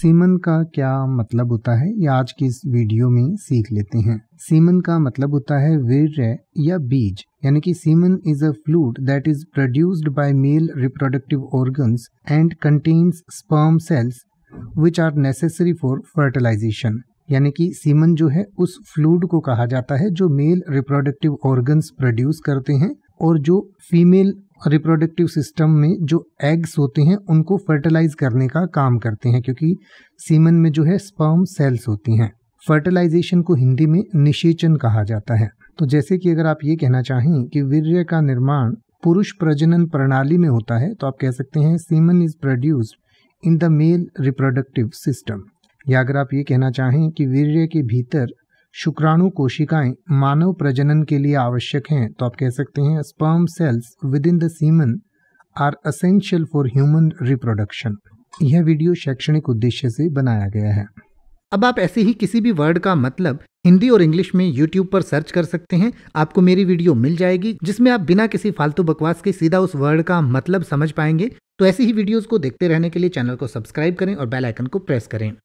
semen का क्या मतलब होता है ये आज की इस वीडियो में सीख लेते हैं सीमन का मतलब होता है वीर्य या बीज यानी कि semen is a fluid that is produced by male reproductive organs and contains sperm cells which are necessary for fertilization यानी कि सीमन जो है उस फ्लूड को कहा जाता है जो मेल रिप्रोडक्टिव ऑर्गन्स प्रोड्यूस करते हैं और जो फीमेल रिप्रोडक्टिव सिस्टम में जो एग्स होते हैं उनको फर्टिलाइज करने का काम करते हैं क्योंकि सीमन में जो है स्पर्म सेल्स होती हैं फर्टिलाइजेशन को हिंदी में निषेचन कहा जाता है तो जैसे कि अगर आप ये कहना चाहें कि वीर्य का निर्माण पुरुष प्रजनन प्रणाली में होता है तो आप कह सकते हैं semen is produced in the male reproductive system या अगर आप ये कहना चाहें कि वीर्य के भीतर शुक्राणु कोशिकाएं मानव प्रजनन के लिए आवश्यक हैं तो आप कह सकते हैं sperm cells within the semen are essential for human reproduction यह वीडियो शैक्षणिक उद्देश्य से बनाया गया है अब आप ऐसे ही किसी भी वर्ड का मतलब हिंदी और इंग्लिश में YouTube पर सर्च कर सकते हैं आपको मेरी वीडियो मिल जाएगी जिसमें आप बिना किसी फालतू बकवास के सीधा उस वर्ड का मतलब समझ पाएंगे तो ऐसी ही वीडियोस को देखते रहने के लिए चैनल को सब्सक्राइब करें और बेल आइकन को प्रेस करें